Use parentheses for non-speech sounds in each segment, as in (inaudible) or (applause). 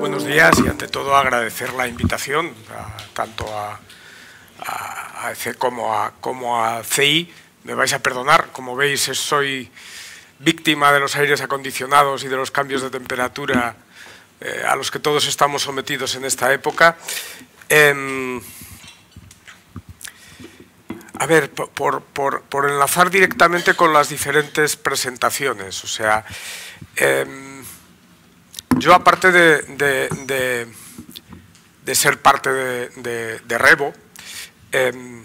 buenos días y ante todo agradecer la invitación tanto a, a, e como a, CI. Me vais a perdonar, como veis soy víctima de los aires acondicionados y de los cambios de temperatura eh, a los que todos estamos sometidos en esta época. Em, a ver, por, enlazar directamente con las diferentes presentaciones, o sea, em, yo aparte de, ser parte de, Rebo, em,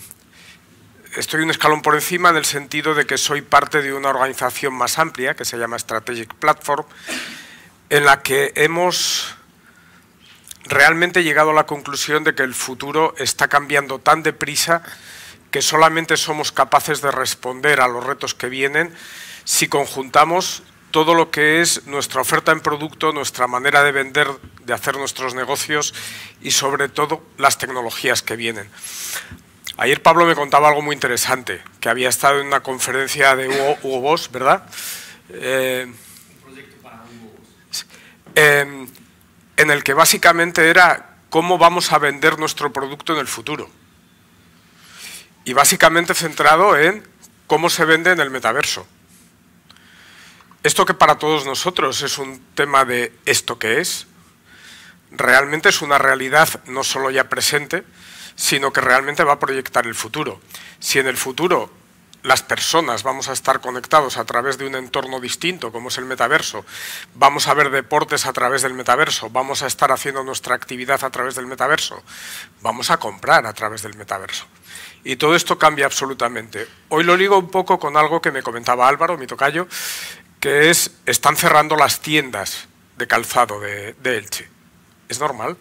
estoy un escalón por encima en el sentido de que soy parte de una organización más amplia que se llama Strategic Platform, en la que hemos realmente llegado a la conclusión de que el futuro está cambiando tan deprisa que solamente somos capaces de responder a los retos que vienen si conjuntamos todo lo que es nuestra oferta en producto, nuestra manera de vender, de hacer nuestros negocios y sobre todo las tecnologías que vienen. Ayer Pablo me contaba algo muy interesante, que había estado en una conferencia de Hugo, Boss, ¿verdad? Hugo eh, eh, en el que básicamente era cómo vamos a vender nuestro producto en el futuro y básicamente centrado en cómo se vende en el metaverso. Esto que para todos nosotros es un tema de esto que es, realmente es una realidad no solo ya presente, sino que realmente va a proyectar el futuro. Si en el futuro las personas vamos a estar conectados a través de un entorno distinto, como es el metaverso, vamos a ver deportes a través del metaverso, vamos a estar haciendo nuestra actividad a través del metaverso, vamos a comprar a través del metaverso. Y todo esto cambia absolutamente. Hoy lo ligo un poco con algo que me comentaba Álvaro, mi tocayo, que es, están cerrando las tiendas de calzado de, Elche. Es normal.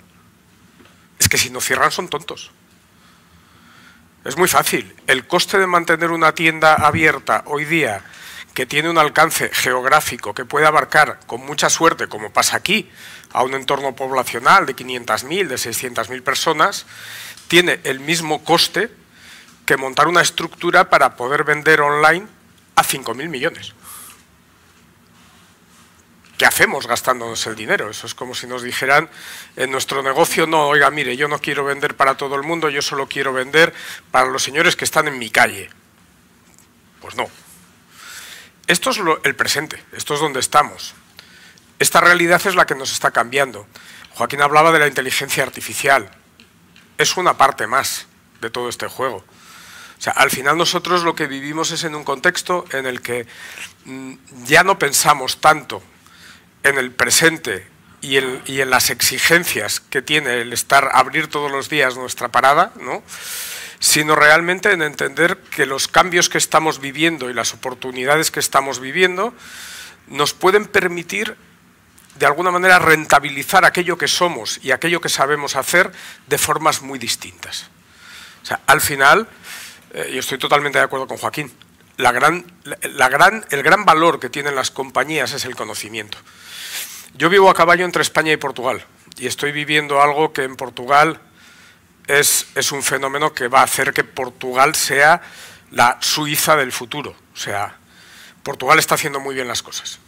Es que si no cierran son tontos. Es muy fácil. El coste de mantener una tienda abierta hoy día que tiene un alcance geográfico que puede abarcar con mucha suerte, como pasa aquí, a un entorno poblacional de 500.000, de 600.000 personas, tiene el mismo coste que montar una estructura para poder vender online a 5.000 millones. ¿Qué hacemos gastándonos el dinero? Eso es como si nos dijeran, en nuestro negocio no, oiga, mire, yo no quiero vender para todo el mundo, yo solo quiero vender para los señores que están en mi calle. Pues no. Esto es el presente, esto es donde estamos. Esta realidad es la que nos está cambiando. Joaquín hablaba de la inteligencia artificial. Es una parte más de todo este juego. O sea, al final nosotros lo que vivimos es en un contexto en el que mm, ya no pensamos tanto en el presente y en, las exigencias que tiene el estar, abrir todos los días nuestra parada, sino realmente en entender que los cambios que estamos viviendo y las oportunidades que estamos viviendo nos pueden permitir de alguna manera rentabilizar aquello que somos y aquello que sabemos hacer de formas muy distintas. O sea, al final, eh, yo estoy totalmente de acuerdo con Joaquín. gran, el gran valor que tienen las compañías es el conocimiento. Yo vivo a caballo entre España y Portugal y estoy viviendo algo que en Portugal es, un fenómeno que va a hacer que Portugal sea la Suiza del futuro. O sea, Portugal está haciendo muy bien las cosas.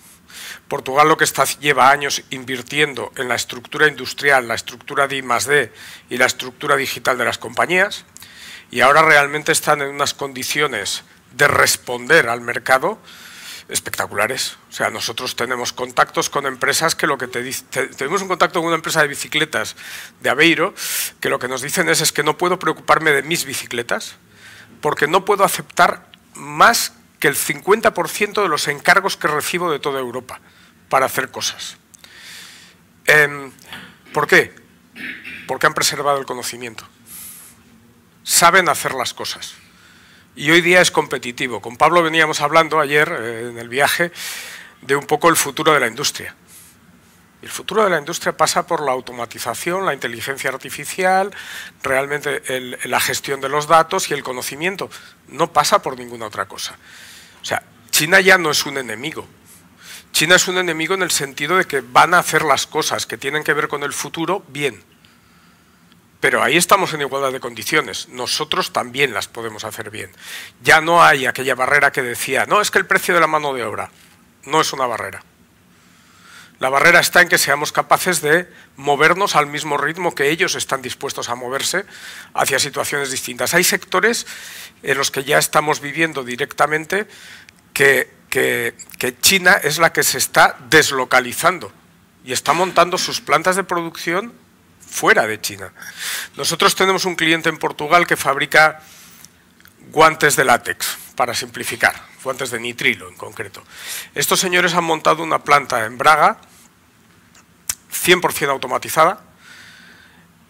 Portugal lo que está, lleva años invirtiendo en la estructura industrial, la estructura de D y la estructura digital de las compañías y ahora realmente están en unas condiciones de responder al mercado espectaculares. O sea, nosotros tenemos contactos con empresas que lo que te dicen... tenemos un contacto con una empresa de bicicletas de Aveiro que lo que nos dicen es, es que no puedo preocuparme de mis bicicletas porque no puedo aceptar más que el 50% de los encargos que recibo de toda Europa para hacer cosas. Em, ¿Por qué? Porque han preservado el conocimiento saben hacer las cosas. Y hoy día es competitivo. Con Pablo veníamos hablando ayer eh, en el viaje de un poco el futuro de la industria. El futuro de la industria pasa por la automatización, la inteligencia artificial, realmente la gestión de los datos y el conocimiento. No pasa por ninguna otra cosa. O sea, China ya no es un enemigo. China es un enemigo en el sentido de que van a hacer las cosas que tienen que ver con el futuro bien pero ahí estamos en igualdad de condiciones. Nosotros también las podemos hacer bien. Ya no hay aquella barrera que decía, no, es que el precio de la mano de obra no es una barrera. La barrera está en que seamos capaces de movernos al mismo ritmo que ellos están dispuestos a moverse hacia situaciones distintas. Hay sectores en los que ya estamos viviendo directamente que, China es la que se está deslocalizando y está montando sus plantas de producción fuera de China. Nosotros tenemos un cliente en Portugal que fabrica guantes de látex, para simplificar, guantes de nitrilo en concreto. Estos señores han montado una planta en Braga, 100% automatizada,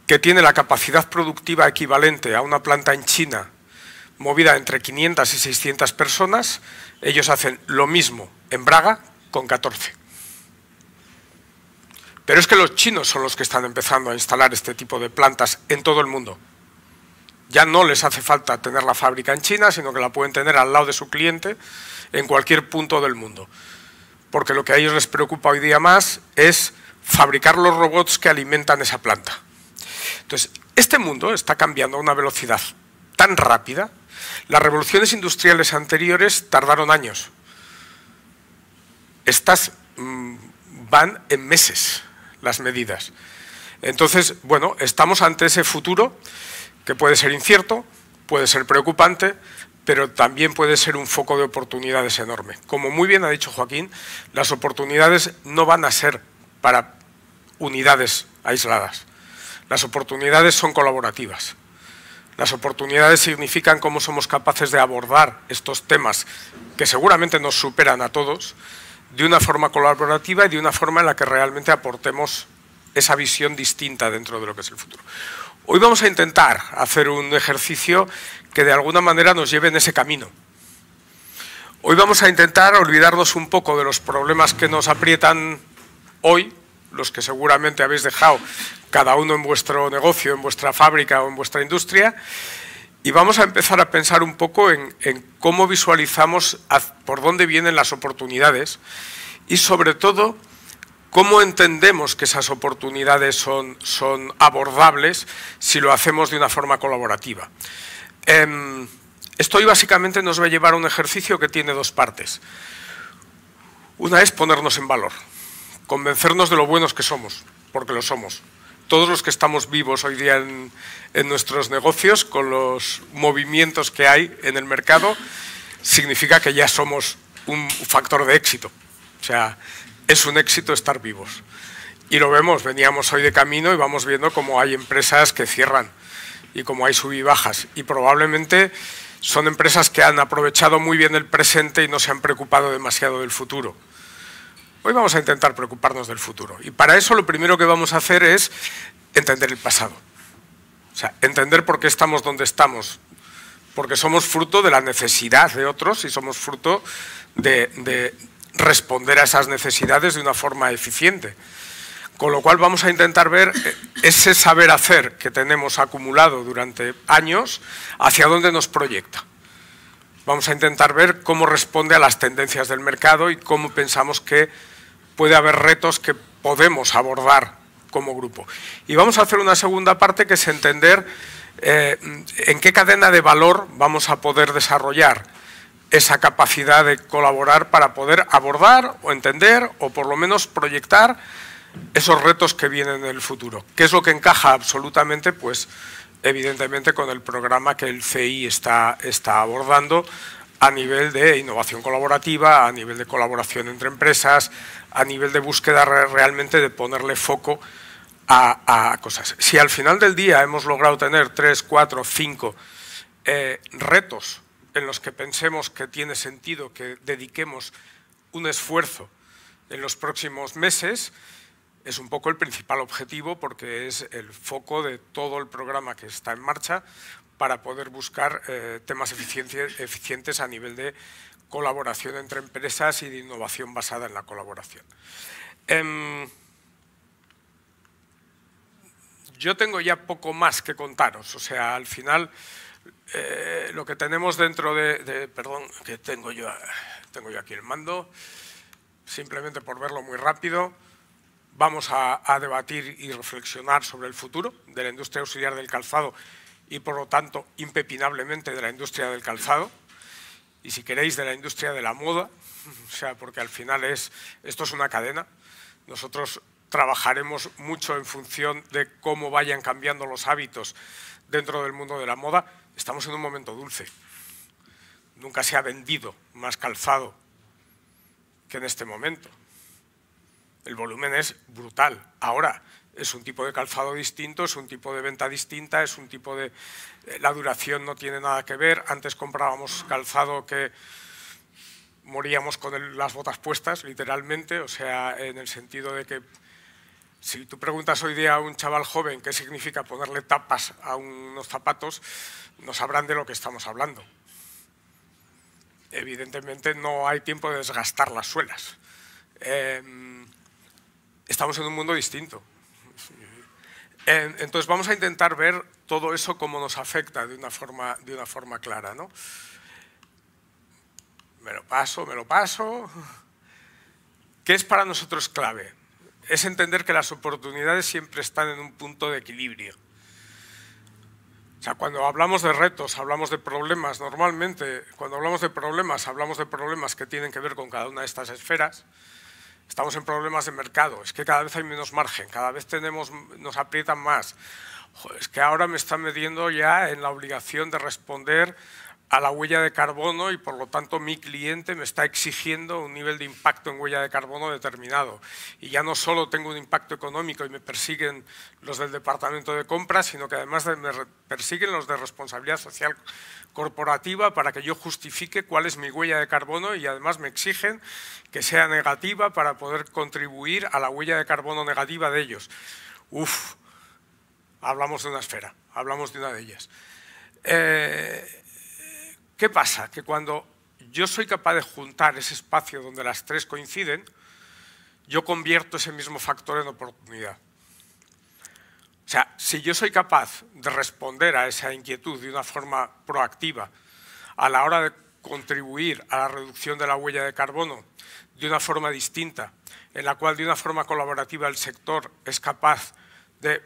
que tiene la capacidad productiva equivalente a una planta en China movida entre 500 y 600 personas, ellos hacen lo mismo en Braga con 14. Pero es que los chinos son los que están empezando a instalar este tipo de plantas en todo el mundo. Ya no les hace falta tener la fábrica en China, sino que la pueden tener al lado de su cliente en cualquier punto del mundo. Porque lo que a ellos les preocupa hoy día más es fabricar los robots que alimentan esa planta. Entonces, este mundo está cambiando a una velocidad tan rápida. Las revoluciones industriales anteriores tardaron años. Estas mm, van en meses las medidas. Entonces, bueno, estamos ante ese futuro que puede ser incierto, puede ser preocupante, pero también puede ser un foco de oportunidades enorme. Como muy bien ha dicho Joaquín, las oportunidades no van a ser para unidades aisladas. Las oportunidades son colaborativas. Las oportunidades significan cómo somos capaces de abordar estos temas que seguramente nos superan a todos de una forma colaborativa y de una forma en la que realmente aportemos esa visión distinta dentro de lo que es el futuro. Hoy vamos a intentar hacer un ejercicio que de alguna manera nos lleve en ese camino. Hoy vamos a intentar olvidarnos un poco de los problemas que nos aprietan hoy, los que seguramente habéis dejado cada uno en vuestro negocio, en vuestra fábrica o en vuestra industria, y vamos a empezar a pensar un poco en, cómo visualizamos por dónde vienen las oportunidades y sobre todo cómo entendemos que esas oportunidades son, son abordables si lo hacemos de una forma colaborativa. Em, esto hoy básicamente nos va a llevar a un ejercicio que tiene dos partes. Una es ponernos en valor, convencernos de lo buenos que somos, porque lo somos todos los que estamos vivos hoy día en, nuestros negocios, con los movimientos que hay en el mercado, significa que ya somos un factor de éxito. O sea, es un éxito estar vivos. Y lo vemos, veníamos hoy de camino y vamos viendo cómo hay empresas que cierran y cómo hay subibajas. Y probablemente son empresas que han aprovechado muy bien el presente y no se han preocupado demasiado del futuro. Hoy vamos a intentar preocuparnos del futuro y para eso lo primero que vamos a hacer es entender el pasado. O sea, entender por qué estamos donde estamos, porque somos fruto de la necesidad de otros y somos fruto de, de, responder a esas necesidades de una forma eficiente. Con lo cual vamos a intentar ver ese saber hacer que tenemos acumulado durante años, hacia dónde nos proyecta. Vamos a intentar ver cómo responde a las tendencias del mercado y cómo pensamos que puede haber retos que podemos abordar como grupo. Y vamos a hacer una segunda parte que es entender eh, en qué cadena de valor vamos a poder desarrollar esa capacidad de colaborar para poder abordar o entender o por lo menos proyectar esos retos que vienen en el futuro, ¿Qué es lo que encaja absolutamente, pues evidentemente, con el programa que el CI está, está abordando a nivel de innovación colaborativa, a nivel de colaboración entre empresas, a nivel de búsqueda realmente de ponerle foco a, cosas. Si al final del día hemos logrado tener tres, cuatro, cinco eh, retos en los que pensemos que tiene sentido que dediquemos un esfuerzo en los próximos meses, es un poco el principal objetivo porque es el foco de todo el programa que está en marcha, para poder buscar eh, temas eficientes a nivel de colaboración entre empresas y de innovación basada en la colaboración. Em, yo tengo ya poco más que contaros, o sea, al final eh, lo que tenemos dentro de, Perdón, que tengo yo, tengo yo aquí el mando, simplemente por verlo muy rápido, vamos a debatir y reflexionar sobre el futuro de la industria auxiliar del calzado y por lo tanto impepinablemente de la industria del calzado y si queréis de la industria de la moda, (laughs) o sea, porque al final es, esto es una cadena. Nosotros trabajaremos mucho en función de cómo vayan cambiando los hábitos dentro del mundo de la moda. Estamos en un momento dulce. Nunca se ha vendido más calzado que en este momento. El volumen es brutal. Ahora, es un tipo de calzado distinto, es un tipo de venta distinta, es un tipo de... Eh, la duración no tiene nada que ver. Antes comprábamos calzado que moríamos con las botas puestas, literalmente, o sea, en el sentido de que si tú preguntas hoy día a un chaval joven qué significa ponerle tapas a unos zapatos, no sabrán de lo que estamos hablando. Evidentemente no hay tiempo de desgastar las suelas. Em, estamos en un mundo distinto. Entonces vamos a intentar ver todo eso cómo nos afecta de una forma, de una forma clara. ¿no? Me lo paso, me lo paso. ¿Qué es para nosotros clave? Es entender que las oportunidades siempre están en un punto de equilibrio. O sea, cuando hablamos de retos, hablamos de problemas, normalmente cuando hablamos de problemas, hablamos de problemas que tienen que ver con cada una de estas esferas, Estamos en problemas de mercado, es que cada vez hay menos margen, cada vez tenemos, nos aprietan más. es que ahora me están metiendo ya en la obligación de responder a la huella de carbono y por lo tanto mi cliente me está exigiendo un nivel de impacto en huella de carbono determinado. Y ya no solo tengo un impacto económico y me persiguen los del departamento de compras, sino que además me persiguen los de responsabilidad social corporativa para que yo justifique cuál es mi huella de carbono y además me exigen que sea negativa para poder contribuir a la huella de carbono negativa de ellos. Uf, hablamos de una esfera, hablamos de una de ellas. Eh, ¿Qué pasa? Que cuando yo soy capaz de juntar ese espacio donde las tres coinciden, yo convierto ese mismo factor en oportunidad. O sea, si yo soy capaz de responder a esa inquietud de una forma proactiva a la hora de contribuir a la reducción de la huella de carbono de una forma distinta, en la cual de una forma colaborativa el sector es capaz de,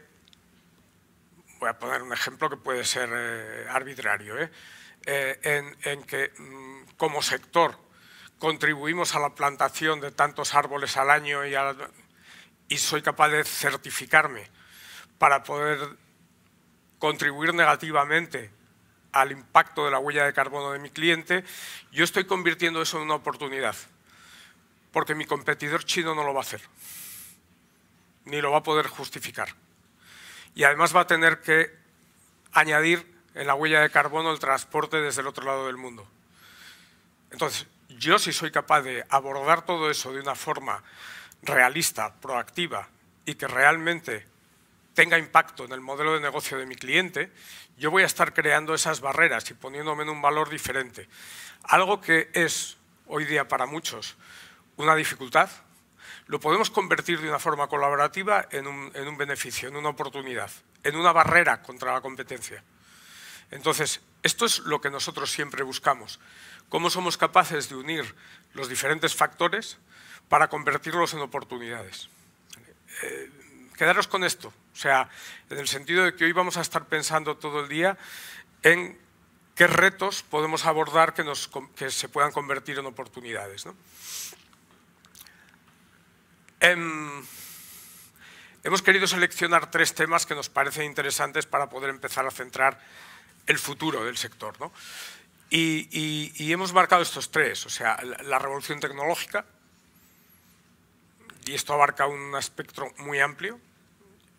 voy a poner un ejemplo que puede ser eh, arbitrario, ¿eh? Eh, en, que mm, como sector contribuimos a la plantación de tantos árboles al año y soy capaz de certificarme para poder contribuir negativamente al impacto de la huella de carbono de mi cliente, yo estoy convirtiendo eso en una oportunidad, porque mi competidor chino no lo va a hacer, ni lo va a poder justificar. Y además va a tener que añadir en la huella de carbono el transporte desde el otro lado del mundo. Entonces, yo si soy capaz de abordar todo eso de una forma realista, proactiva y que realmente tenga impacto en el modelo de negocio de mi cliente, yo voy a estar creando esas barreras y poniéndome en un valor diferente. Algo que es hoy día para muchos una dificultad, lo podemos convertir de una forma colaborativa en un, en un beneficio, en una oportunidad, en una barrera contra la competencia. Entonces, esto es lo que nosotros siempre buscamos. Cómo somos capaces de unir los diferentes factores para convertirlos en oportunidades. Eh, quedaros con esto, o sea, en el sentido de que hoy vamos a estar pensando todo el día en qué retos podemos abordar que, se puedan convertir en oportunidades. Em, hemos querido seleccionar tres temas que nos parecen interesantes para poder empezar a centrar el futuro del sector. ¿no? Y, hemos marcado estos tres, o sea, la, revolución tecnológica, y esto abarca un espectro muy amplio,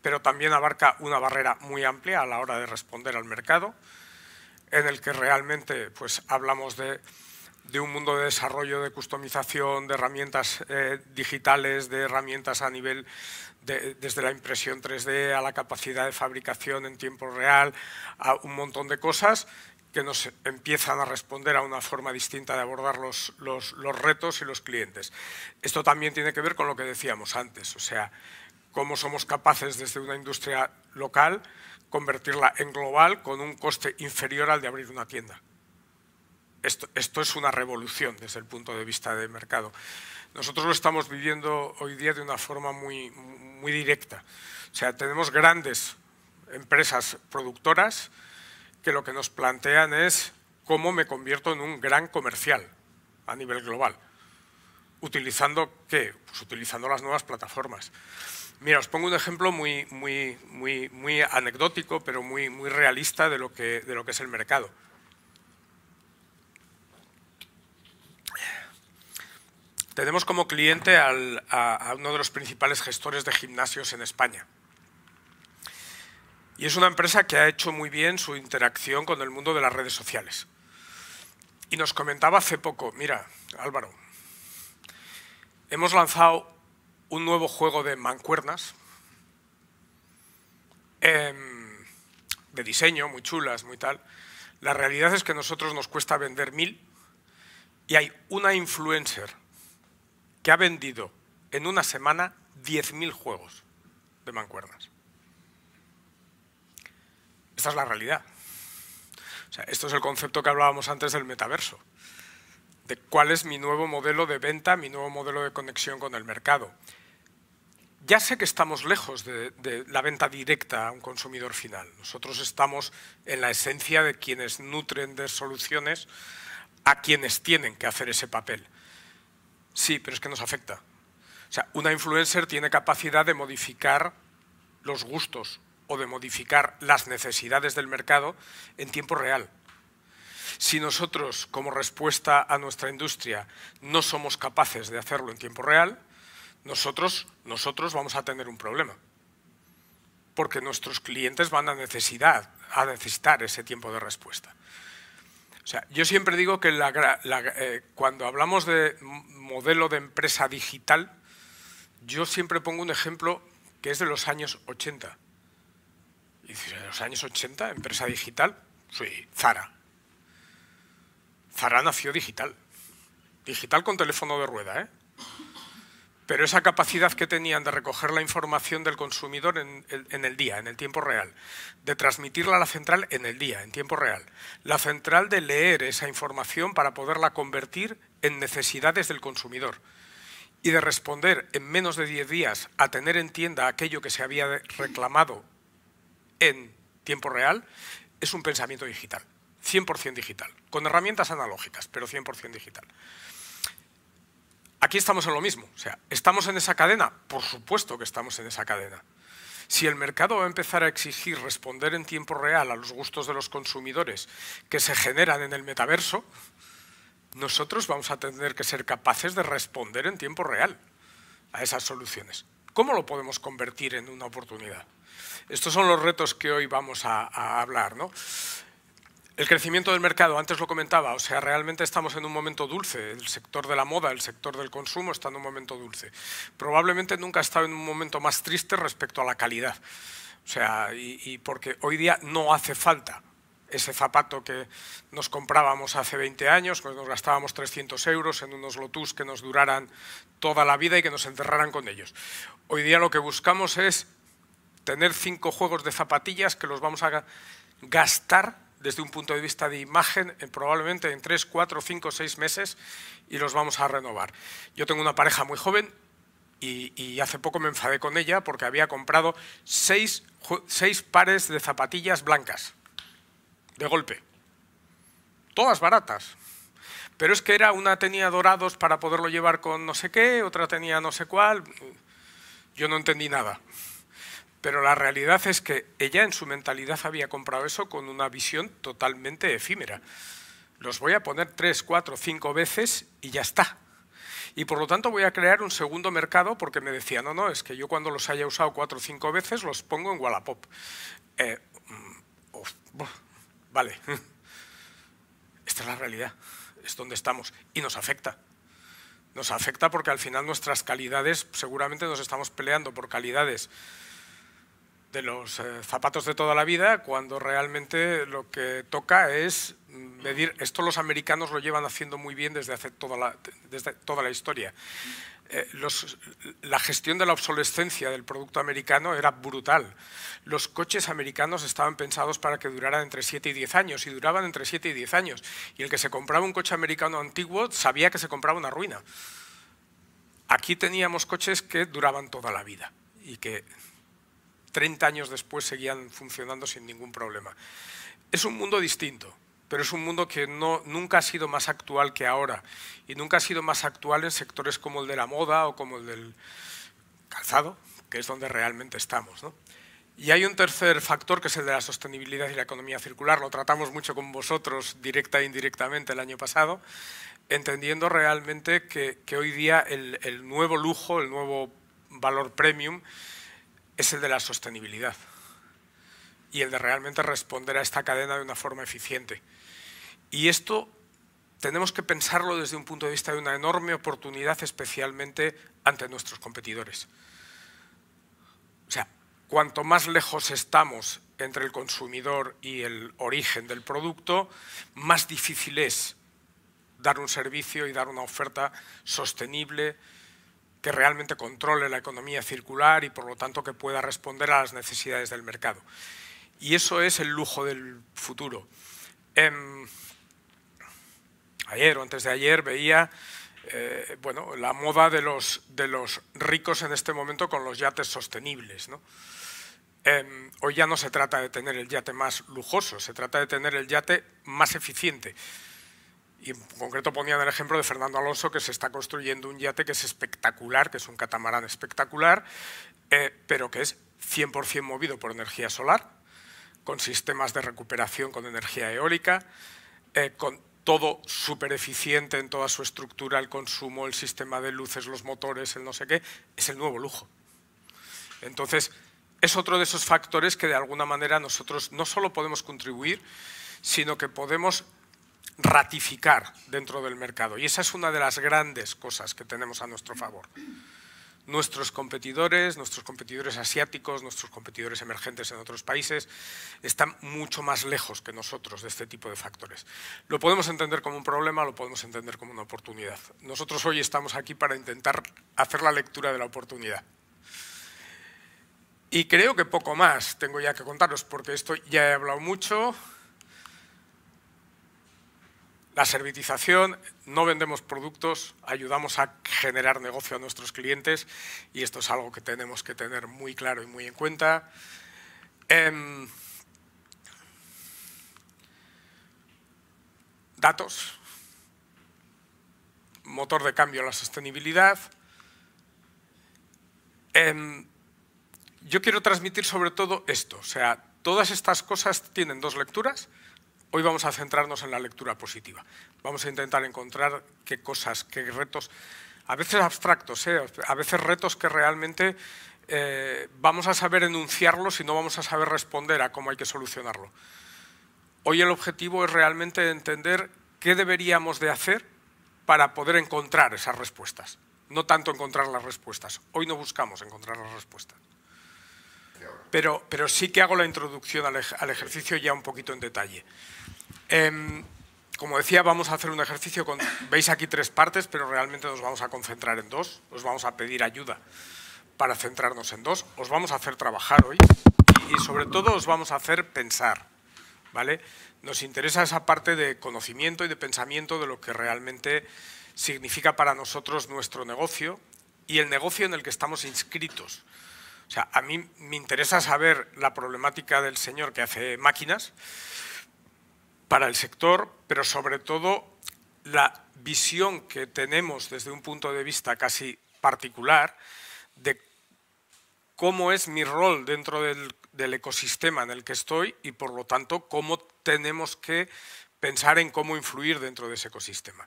pero también abarca una barrera muy amplia a la hora de responder al mercado, en el que realmente pues, hablamos de de un mundo de desarrollo, de customización, de herramientas eh, digitales, de herramientas a nivel desde la impresión 3D a la capacidad de fabricación en tiempo real, a un montón de cosas que nos empiezan a responder a una forma distinta de abordar los, los retos y los clientes. Esto también tiene que ver con lo que decíamos antes, o sea, cómo somos capaces desde una industria local convertirla en global con un coste inferior al de abrir una tienda esto, es una revolución desde el punto de vista del mercado. Nosotros lo estamos viviendo hoy día de una forma muy, muy directa. O sea, tenemos grandes empresas productoras que lo que nos plantean es cómo me convierto en un gran comercial a nivel global. ¿Utilizando qué? Pues utilizando las nuevas plataformas. Mira, os pongo un ejemplo muy, muy, muy, anecdótico, pero muy, muy realista de lo que es el mercado. tenemos como cliente a, uno de los principales gestores de gimnasios en España. Y es una empresa que ha hecho muy bien su interacción con el mundo de las redes sociales. Y nos comentaba hace poco, mira, Álvaro, hemos lanzado un nuevo juego de mancuernas, em, de diseño, muy chulas, muy tal. La realidad es que a nosotros nos cuesta vender mil y hay una influencer que ha vendido en una semana 10.000 juegos de mancuernas. Esta es la realidad. esto es el concepto que hablábamos antes del metaverso, de cuál es mi nuevo modelo de venta, mi nuevo modelo de conexión con el mercado. Ya sé que estamos lejos de, de, la venta directa a un consumidor final. Nosotros estamos en la esencia de quienes nutren de soluciones a quienes tienen que hacer ese papel. Sí, pero es que nos afecta. O sea, una influencer tiene capacidad de modificar los gustos o de modificar las necesidades del mercado en tiempo real. Si nosotros, como respuesta a nuestra industria, no somos capaces de hacerlo en tiempo real, nosotros, nosotros vamos a tener un problema, porque nuestros clientes van a, a necesitar ese tiempo de respuesta sea, yo siempre digo que eh, cuando hablamos de modelo de empresa digital, yo siempre pongo un ejemplo que es de los años 80. Y ¿de los años 80? ¿Empresa digital? Sí, Zara. Zara nació digital. Digital con teléfono de rueda, ¿eh? pero esa capacidad que tenían de recoger la información del consumidor en, el día, en el tiempo real, de transmitirla a la central en el día, en tiempo real, la central de leer esa información para poderla convertir en necesidades del consumidor y de responder en menos de 10 días a tener en tienda aquello que se había reclamado en tiempo real, es un pensamiento digital, 100% digital, con herramientas analógicas, pero 100% digital aquí estamos en lo mismo. O sea, ¿estamos en esa cadena? Por supuesto que estamos en esa cadena. Si el mercado va a empezar a exigir responder en tiempo real a los gustos de los consumidores que se generan en el metaverso, nosotros vamos a tener que ser capaces de responder en tiempo real a esas soluciones. ¿Cómo lo podemos convertir en una oportunidad? Estos son los retos que hoy vamos a, hablar. ¿no? El crecimiento del mercado, antes lo comentaba, o sea, realmente estamos en un momento dulce. El sector de la moda, el sector del consumo está en un momento dulce. Probablemente nunca ha estado en un momento más triste respecto a la calidad. O sea, y, porque hoy día no hace falta ese zapato que nos comprábamos hace 20 años, cuando nos gastábamos 300 euros en unos lotus que nos duraran toda la vida y que nos enterraran con ellos. Hoy día lo que buscamos es tener cinco juegos de zapatillas que los vamos a gastar desde un punto de vista de imagen probablemente en 3, 4, 5, seis meses y los vamos a renovar. Yo tengo una pareja muy joven y, hace poco me enfadé con ella porque había comprado seis pares de zapatillas blancas de golpe. Todas baratas, pero es que era una tenía dorados para poderlo llevar con no sé qué, otra tenía no sé cuál. Yo no entendí nada. Pero la realidad es que ella en su mentalidad había comprado eso con una visión totalmente efímera. Los voy a poner tres, cuatro, cinco veces y ya está. Y por lo tanto voy a crear un segundo mercado porque me decía, no, no, es que yo cuando los haya usado cuatro o cinco veces los pongo en Wallapop. Eh, mm, vale, (laughs) esta es la realidad, es donde estamos y nos afecta. Nos afecta porque al final nuestras calidades, seguramente nos estamos peleando por calidades de los eh, zapatos de toda la vida, cuando realmente lo que toca es medir, esto los americanos lo llevan haciendo muy bien desde hace toda la, desde toda la historia. Eh, los, la gestión de la obsolescencia del producto americano era brutal. Los coches americanos estaban pensados para que duraran entre 7 y 10 años y duraban entre 7 y 10 años. Y el que se compraba un coche americano antiguo sabía que se compraba una ruina. Aquí teníamos coches que duraban toda la vida y que 30 años después seguían funcionando sin ningún problema. Es un mundo distinto, pero es un mundo que no, nunca ha sido más actual que ahora y nunca ha sido más actual en sectores como el de la moda o como el del calzado, que es donde realmente estamos. Y hay un tercer factor que es el de la sostenibilidad y la economía circular. Lo tratamos mucho con vosotros, directa e indirectamente, el año pasado, entendiendo realmente que, hoy día el nuevo lujo, el nuevo valor premium, es el de la sostenibilidad y el de realmente responder a esta cadena de una forma eficiente. Y esto tenemos que pensarlo desde un punto de vista de una enorme oportunidad, especialmente ante nuestros competidores. O sea, cuanto más lejos estamos entre el consumidor y el origen del producto, más difícil es dar un servicio y dar una oferta sostenible, que realmente controle la economía circular y por lo tanto que pueda responder a las necesidades del mercado. Y eso es el lujo del futuro. Em, ayer o antes de ayer veía eh, bueno, la moda de los, de los ricos en este momento con los yates sostenibles. Em, hoy ya no se trata de tener el yate más lujoso, se trata de tener el yate más eficiente. Y en concreto ponían el ejemplo de Fernando Alonso, que se está construyendo un yate que es espectacular, que es un catamarán espectacular, eh, pero que es 100% movido por energía solar, con sistemas de recuperación con energía eólica, eh, con todo súper eficiente en toda su estructura, el consumo, el sistema de luces, los motores, el no sé qué, es el nuevo lujo. Entonces, es otro de esos factores que de alguna manera nosotros no solo podemos contribuir, sino que podemos ratificar dentro del mercado. Y esa es una de las grandes cosas que tenemos a nuestro favor. Nuestros competidores, nuestros competidores asiáticos, nuestros competidores emergentes en otros países, están mucho más lejos que nosotros de este tipo de factores. Lo podemos entender como un problema, lo podemos entender como una oportunidad. Nosotros hoy estamos aquí para intentar hacer la lectura de la oportunidad. Y creo que poco más tengo ya que contaros, porque esto ya he hablado mucho, la servitización, no vendemos productos, ayudamos a generar negocio a nuestros clientes y esto es algo que tenemos que tener muy claro y muy en cuenta. Em, datos, motor de cambio la sostenibilidad. Em, yo quiero transmitir sobre todo esto, o sea, todas estas cosas tienen dos lecturas, Hoy vamos a centrarnos en la lectura positiva. Vamos a intentar encontrar qué cosas, qué retos, a veces abstractos, ¿eh? a veces retos que realmente eh, vamos a saber enunciarlos y no vamos a saber responder a cómo hay que solucionarlo. Hoy el objetivo es realmente entender qué deberíamos de hacer para poder encontrar esas respuestas. No tanto encontrar las respuestas. Hoy no buscamos encontrar las respuestas. Pero, sí que hago la introducción al ejercicio ya un poquito en detalle. Em, como decía, vamos a hacer un ejercicio con, veis aquí tres partes, pero realmente nos vamos a concentrar en dos, os vamos a pedir ayuda para centrarnos en dos, os vamos a hacer trabajar hoy y, y sobre todo os vamos a hacer pensar, ¿vale? Nos interesa esa parte de conocimiento y de pensamiento de lo que realmente significa para nosotros nuestro negocio y el negocio en el que estamos inscritos. O sea, a mí me interesa saber la problemática del señor que hace máquinas, para el sector, pero sobre todo la visión que tenemos desde un punto de vista casi particular de cómo es mi rol dentro del, ecosistema en el que estoy y por lo tanto cómo tenemos que pensar en cómo influir dentro de ese ecosistema.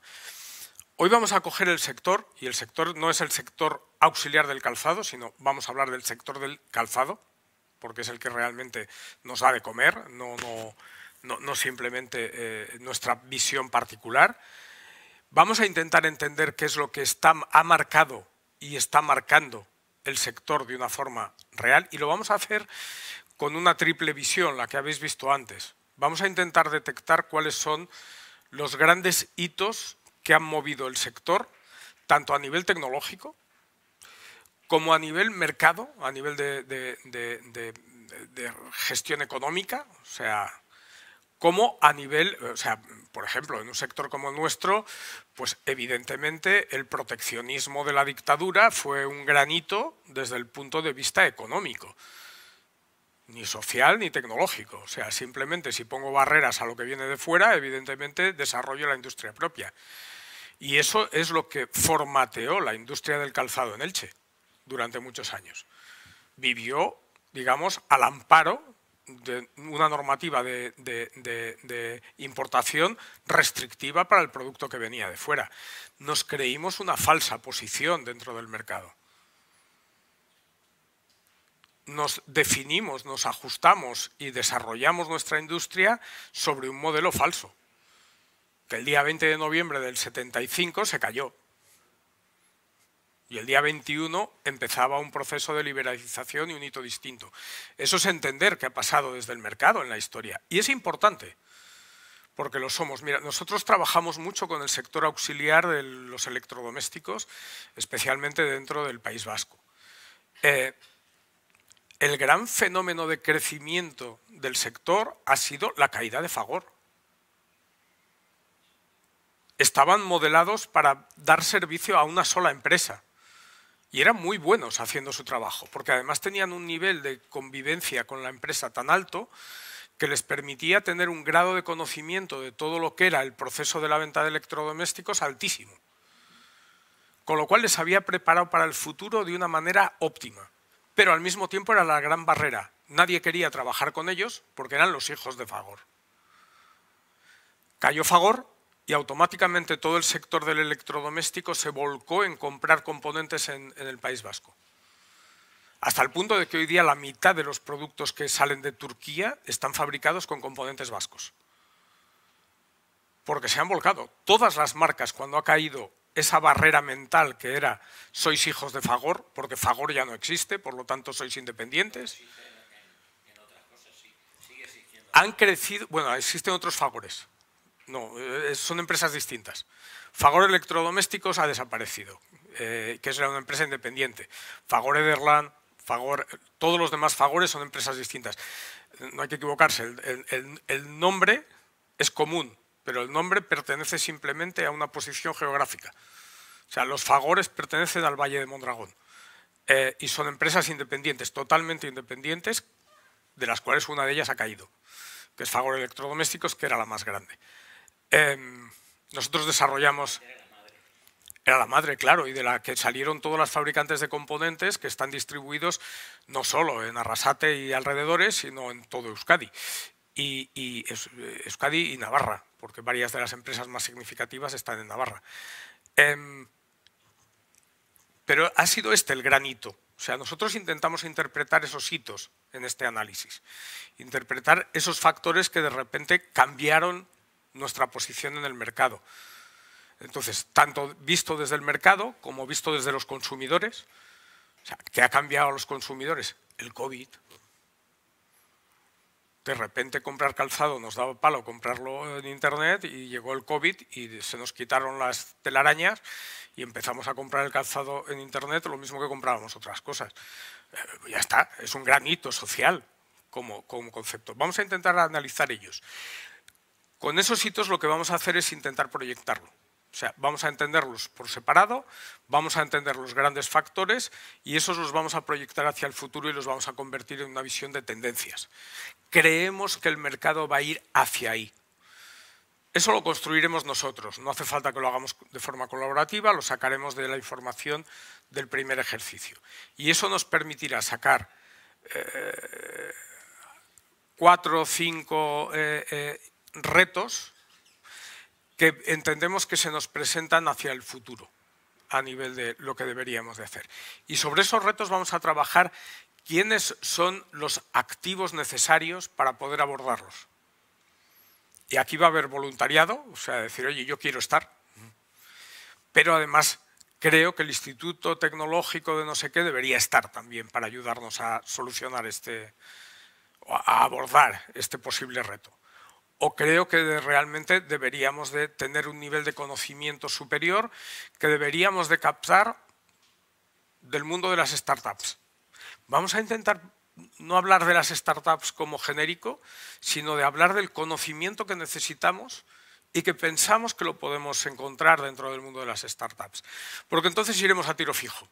Hoy vamos a coger el sector, y el sector no es el sector auxiliar del calzado, sino vamos a hablar del sector del calzado, porque es el que realmente nos ha de comer, no, no, no, simplemente eh, nuestra visión particular. Vamos a intentar entender qué es lo que ha marcado y está marcando el sector de una forma real y lo vamos a hacer con una triple visión, la que habéis visto antes. Vamos a intentar detectar cuáles son los grandes hitos que han movido el sector, tanto a nivel tecnológico como a nivel mercado, a nivel de, de gestión económica, o sea, como a nivel, eh, o sea, por ejemplo, en un sector como el nuestro, pues evidentemente el proteccionismo de la dictadura fue un granito desde el punto de vista económico, ni social ni tecnológico. O sea, simplemente si pongo barreras a lo que viene de fuera, evidentemente desarrollo la industria propia. Y eso es lo que formateó la industria del calzado en Elche durante muchos años. Vivió, digamos, al amparo una normativa de, de, importación restrictiva para el producto que venía de fuera. Nos creímos una falsa posición dentro del mercado. Nos definimos, nos ajustamos y desarrollamos nuestra industria sobre un modelo falso, que el día 20 de noviembre del 75 se cayó. Y el día 21 empezaba un proceso de liberalización y un hito distinto. Eso es entender qué ha pasado desde el mercado en la historia. Y es importante, porque lo somos. Mira, nosotros trabajamos mucho con el sector auxiliar de los electrodomésticos, especialmente dentro del País Vasco. Eh, el gran fenómeno de crecimiento del sector ha sido la caída de Fagor. Estaban modelados para dar servicio a una sola empresa y eran muy buenos haciendo su trabajo, porque además tenían un nivel de convivencia con la empresa tan alto que les permitía tener un grado de conocimiento de todo lo que era el proceso de la venta de electrodomésticos altísimo. Con lo cual les había preparado para el futuro de una manera óptima. Pero al mismo tiempo era la gran barrera. Nadie quería trabajar con ellos porque eran los hijos de Fagor. Cayó Fagor y automáticamente todo el sector del electrodoméstico se volcó en comprar componentes en, el País Vasco. Hasta el punto de que hoy día la mitad de los productos que salen de Turquía están fabricados con componentes vascos. Porque se han volcado. Todas las marcas, cuando ha caído esa barrera mental que era sois hijos de Fagor, porque Fagor ya no existe, por lo tanto sois independientes. han crecido, bueno, existen otros Fagores, no, eh, eh, son empresas distintas. Fagor Electrodomésticos ha desaparecido, eh, que es una empresa independiente. Fagor Ederland, Fagor, todos los demás Fagores son empresas distintas. No hay que equivocarse, el, nombre es común, pero el nombre pertenece simplemente a una posición geográfica. O sea, los Fagores pertenecen al Valle de Mondragón y son empresas independientes, totalmente independientes, de las cuales una de ellas ha caído, que es Fagor Electrodomésticos, que era la más grande. Em, nosotros desarrollamos... Era la madre, claro, y de la que salieron todos los fabricantes de componentes que están distribuidos no solo en Arrasate y alrededores, sino en todo Euskadi. Y, eh, Euskadi y Navarra, porque varias de las empresas más significativas están en Navarra. Em, pero ha sido este el granito O sea, nosotros intentamos interpretar esos hitos en este análisis, interpretar esos factores que de repente cambiaron nuestra posición en el mercado. Entonces, tanto visto desde el mercado como visto desde los consumidores, o sea, ¿qué ha cambiado a los consumidores? El COVID. De repente comprar calzado nos daba palo comprarlo en internet y llegó el COVID y se nos quitaron las telarañas y empezamos a comprar el calzado en internet lo mismo que comprábamos otras cosas. Eh, ya está, es un gran hito social como, como concepto. Vamos a intentar analizar ellos. Con esos hitos lo que vamos a hacer es intentar proyectarlo. O sea, vamos a entenderlos por separado, vamos a entender los grandes factores y esos los vamos a proyectar hacia el futuro y los vamos a convertir en una visión de tendencias. Creemos que el mercado va a ir hacia ahí. Eso lo construiremos nosotros, no hace falta que lo hagamos de forma colaborativa, lo sacaremos de la información del primer ejercicio. Y eso nos permitirá sacar eh, cuatro o cinco eh, eh, retos que entendemos que se nos presentan hacia el futuro a nivel de lo que deberíamos de hacer. Y sobre esos retos vamos a trabajar quiénes son los activos necesarios para poder abordarlos. Y aquí va a haber voluntariado, o sea, decir, oye, yo quiero estar, pero además creo que el Instituto Tecnológico de no sé qué debería estar también para ayudarnos a solucionar este, a abordar este posible reto o creo que realmente deberíamos de tener un nivel de conocimiento superior que deberíamos de captar del mundo de las startups. Vamos a intentar no hablar de las startups como genérico, sino de hablar del conocimiento que necesitamos y que pensamos que lo podemos encontrar dentro del mundo de las startups. Porque entonces iremos a tiro fijo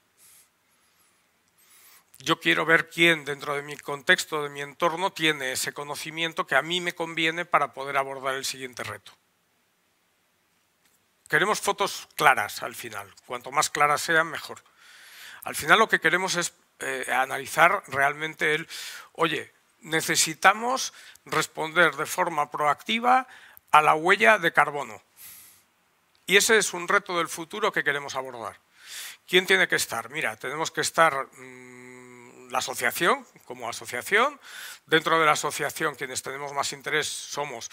yo quiero ver quién dentro de mi contexto, de mi entorno, tiene ese conocimiento que a mí me conviene para poder abordar el siguiente reto. Queremos fotos claras al final, cuanto más claras sean, mejor. Al final lo que queremos es eh, analizar realmente el, oye, necesitamos responder de forma proactiva a la huella de carbono. Y ese es un reto del futuro que queremos abordar. ¿Quién tiene que estar? Mira, tenemos que estar mm, la asociación, como asociación. Dentro de la asociación quienes tenemos más interés somos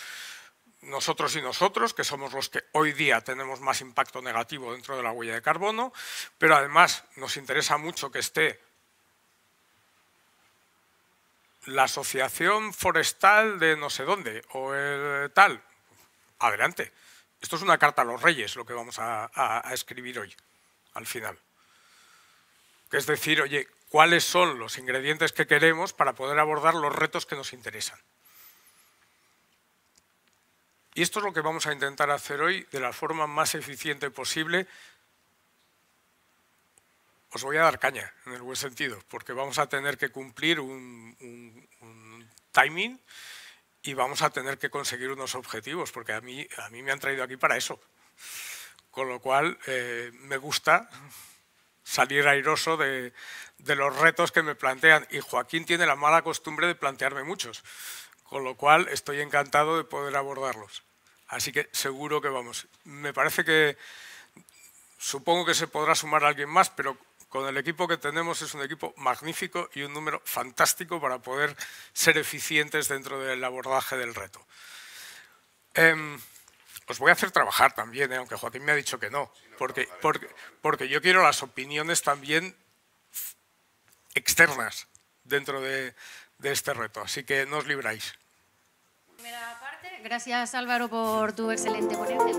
nosotros y nosotros, que somos los que hoy día tenemos más impacto negativo dentro de la huella de carbono, pero además nos interesa mucho que esté la asociación forestal de no sé dónde o el tal. Adelante. Esto es una carta a los reyes, lo que vamos a, escribir hoy, al final. Que es decir, oye, cuáles son los ingredientes que queremos para poder abordar los retos que nos interesan. Y esto es lo que vamos a intentar hacer hoy de la forma más eficiente posible. Os voy a dar caña, en el buen sentido, porque vamos a tener que cumplir un, timing y vamos a tener que conseguir unos objetivos, porque a mí, a mí me han traído aquí para eso. Con lo cual, eh, me gusta salir airoso de, de los retos que me plantean. Y Joaquín tiene la mala costumbre de plantearme muchos, con lo cual estoy encantado de poder abordarlos. Así que seguro que vamos. Me parece que supongo que se podrá sumar alguien más, pero con el equipo que tenemos es un equipo magnífico y un número fantástico para poder ser eficientes dentro del abordaje del reto. Em, os voy a hacer trabajar también, ¿eh? aunque Joaquín me ha dicho que no, porque, porque yo quiero las opiniones también externas dentro de, este reto. Así que no os libráis. Primera parte. Gracias Álvaro por tu excelente ponencia.